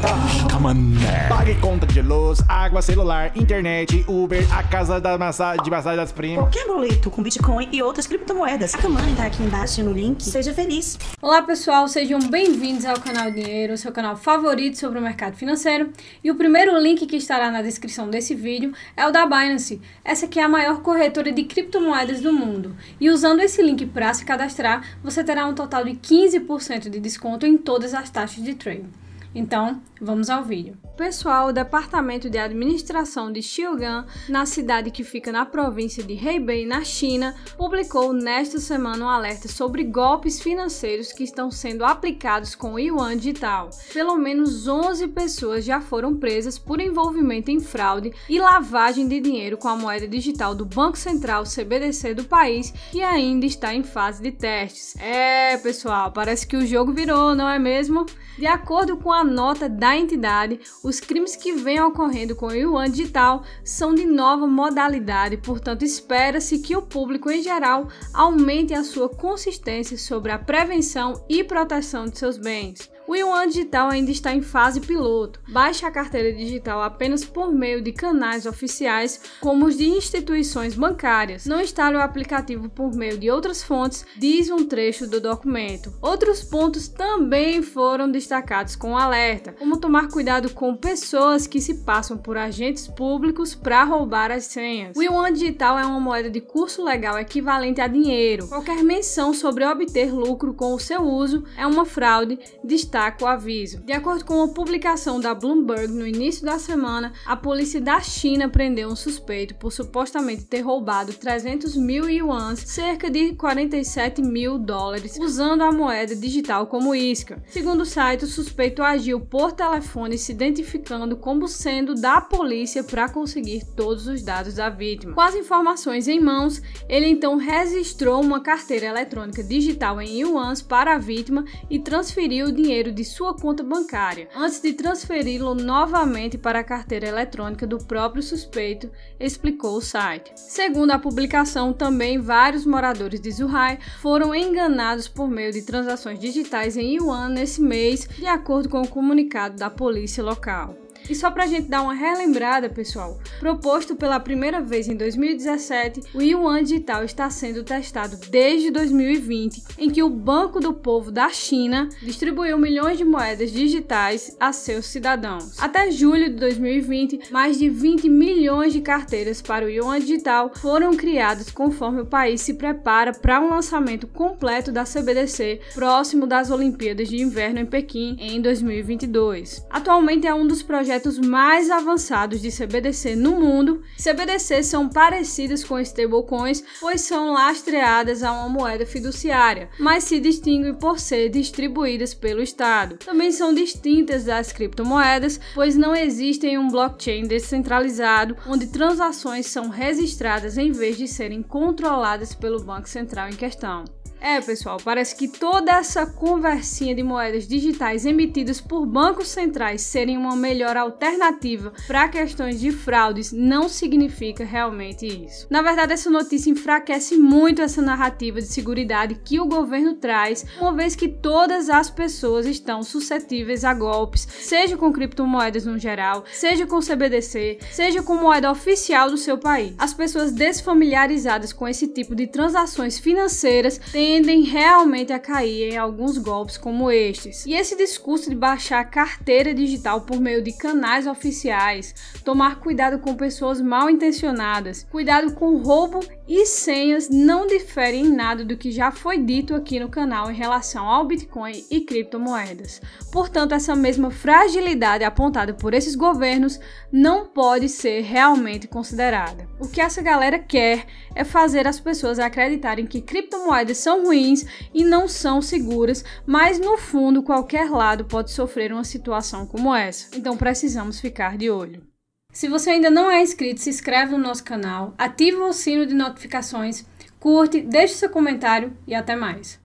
conta. Pague conta de luz, água, celular, internet, Uber, a casa da massagem, de massagem das primas. Qualquer boleto com Bitcoin e outras criptomoedas. A Kamani tá aqui embaixo no link. Seja feliz. Olá, pessoal. Sejam bem-vindos ao canal Dinheiro, seu canal favorito sobre o mercado financeiro. E o primeiro link que estará na descrição desse vídeo é o da Binance. Essa que é a maior corretora de criptomoedas do mundo. E usando esse link para se cadastrar, você terá um total de 15% de desconto em todas as taxas de trading. Então, vamos ao vídeo. Pessoal, o Departamento de Administração de Xiogan, na cidade que fica na província de Hebei, na China, publicou nesta semana um alerta sobre golpes financeiros que estão sendo aplicados com o yuan digital. Pelo menos 11 pessoas já foram presas por envolvimento em fraude e lavagem de dinheiro com a moeda digital do Banco Central CBDC do país, que ainda está em fase de testes. É, pessoal, parece que o jogo virou, não é mesmo? De acordo com a a nota da entidade, os crimes que vêm ocorrendo com o yuan digital são de nova modalidade, portanto, espera-se que o público em geral aumente a sua consistência sobre a prevenção e proteção de seus bens. O Yuan Digital ainda está em fase piloto. Baixe a carteira digital apenas por meio de canais oficiais, como os de instituições bancárias. Não instale o aplicativo por meio de outras fontes, diz um trecho do documento. Outros pontos também foram destacados com alerta, como tomar cuidado com pessoas que se passam por agentes públicos para roubar as senhas. O Yuan Digital é uma moeda de curso legal equivalente a dinheiro. Qualquer menção sobre obter lucro com o seu uso é uma fraude, destaca destaca o aviso. De acordo com uma publicação da Bloomberg no início da semana, a polícia da China prendeu um suspeito por supostamente ter roubado 300 mil yuans, cerca de 47 mil dólares, usando a moeda digital como isca. Segundo o site, o suspeito agiu por telefone, se identificando como sendo da polícia para conseguir todos os dados da vítima. Com as informações em mãos, ele então registrou uma carteira eletrônica digital em yuans para a vítima e transferiu o dinheiro dinheiro de sua conta bancária, antes de transferi-lo novamente para a carteira eletrônica do próprio suspeito, explicou o site. Segundo a publicação, também vários moradores de Zhuhai foram enganados por meio de transações digitais em yuan nesse mês, de acordo com o comunicado da polícia local. E só pra gente dar uma relembrada, pessoal, proposto pela primeira vez em 2017, o Yuan Digital está sendo testado desde 2020, em que o Banco do Povo da China distribuiu milhões de moedas digitais a seus cidadãos. Até julho de 2020, mais de 20 milhões de carteiras para o Yuan Digital foram criadas conforme o país se prepara para um lançamento completo da CBDC próximo das Olimpíadas de Inverno em Pequim em 2022. Atualmente é um dos projetos projetos mais avançados de CBDC no mundo, CBDCs são parecidas com stablecoins, pois são lastreadas a uma moeda fiduciária, mas se distinguem por ser distribuídas pelo Estado. Também são distintas das criptomoedas, pois não existem um blockchain descentralizado onde transações são registradas em vez de serem controladas pelo Banco Central em questão. É, pessoal, parece que toda essa conversinha de moedas digitais emitidas por bancos centrais serem uma melhor alternativa para questões de fraudes não significa realmente isso. Na verdade, essa notícia enfraquece muito essa narrativa de segurança que o governo traz, uma vez que todas as pessoas estão suscetíveis a golpes, seja com criptomoedas no geral, seja com CBDC, seja com moeda oficial do seu país. As pessoas desfamiliarizadas com esse tipo de transações financeiras têm tendem realmente a cair em alguns golpes como estes. E esse discurso de baixar a carteira digital por meio de canais oficiais, tomar cuidado com pessoas mal intencionadas, cuidado com roubo e senhas não diferem em nada do que já foi dito aqui no canal em relação ao Bitcoin e criptomoedas. Portanto, essa mesma fragilidade apontada por esses governos não pode ser realmente considerada. O que essa galera quer é fazer as pessoas acreditarem que criptomoedas são são ruins e não são seguras, mas no fundo qualquer lado pode sofrer uma situação como essa. Então precisamos ficar de olho. Se você ainda não é inscrito, se inscreve no nosso canal, ativa o sino de notificações, curte, deixe seu comentário e até mais.